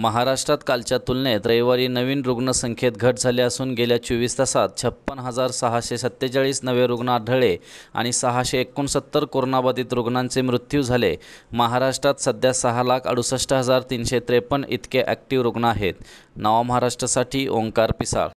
महाराष्ट्रात कालच्या तुलनेत रविवारी नवीन रुग्णसंख्येत घट झाली असून गेल्या चोवीस तासात छप्पन हजार सहाशे सत्तेचाळीस नवे रुग्ण आढळले आणि सहाशे एकोणसत्तर कोरोनाबाधित रुग्णांचे मृत्यू झाले महाराष्ट्रात सध्या सहा लाख अडुसष्ट हजार तीनशे त्रेपन्न इतके ॲक्टिव्ह रुग्ण आहेत नवा महाराष्ट्रासाठी ओंकार पिसाळ